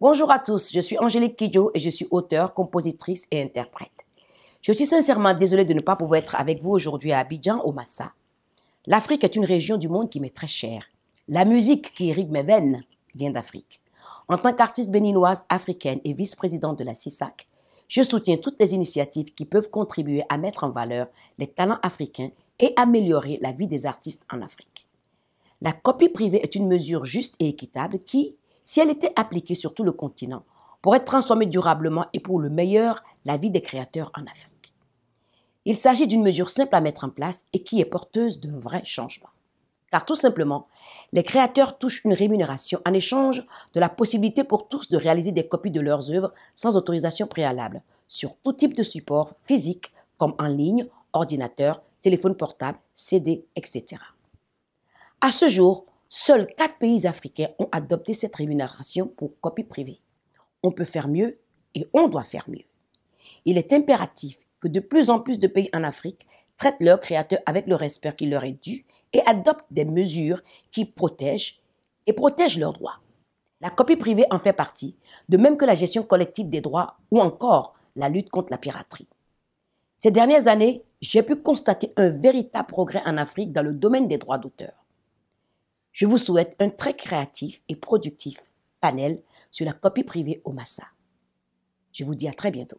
Bonjour à tous, je suis Angélique Kidjo et je suis auteure, compositrice et interprète. Je suis sincèrement désolée de ne pas pouvoir être avec vous aujourd'hui à Abidjan, au Massa. L'Afrique est une région du monde qui m'est très chère. La musique qui irrigue mes veines vient d'Afrique. En tant qu'artiste béninoise africaine et vice-présidente de la CISAC, je soutiens toutes les initiatives qui peuvent contribuer à mettre en valeur les talents africains et améliorer la vie des artistes en Afrique. La copie privée est une mesure juste et équitable qui, si elle était appliquée sur tout le continent, pour être transformer durablement et pour le meilleur la vie des créateurs en Afrique. Il s'agit d'une mesure simple à mettre en place et qui est porteuse d'un vrai changement. Car tout simplement, les créateurs touchent une rémunération en échange de la possibilité pour tous de réaliser des copies de leurs œuvres sans autorisation préalable, sur tout type de support physique comme en ligne, ordinateur, téléphone portable, CD, etc. À ce jour, Seuls quatre pays africains ont adopté cette rémunération pour copie privée. On peut faire mieux et on doit faire mieux. Il est impératif que de plus en plus de pays en Afrique traitent leurs créateurs avec le respect qui leur est dû et adoptent des mesures qui protègent et protègent leurs droits. La copie privée en fait partie, de même que la gestion collective des droits ou encore la lutte contre la piraterie. Ces dernières années, j'ai pu constater un véritable progrès en Afrique dans le domaine des droits d'auteur. Je vous souhaite un très créatif et productif panel sur la copie privée au Massa. Je vous dis à très bientôt.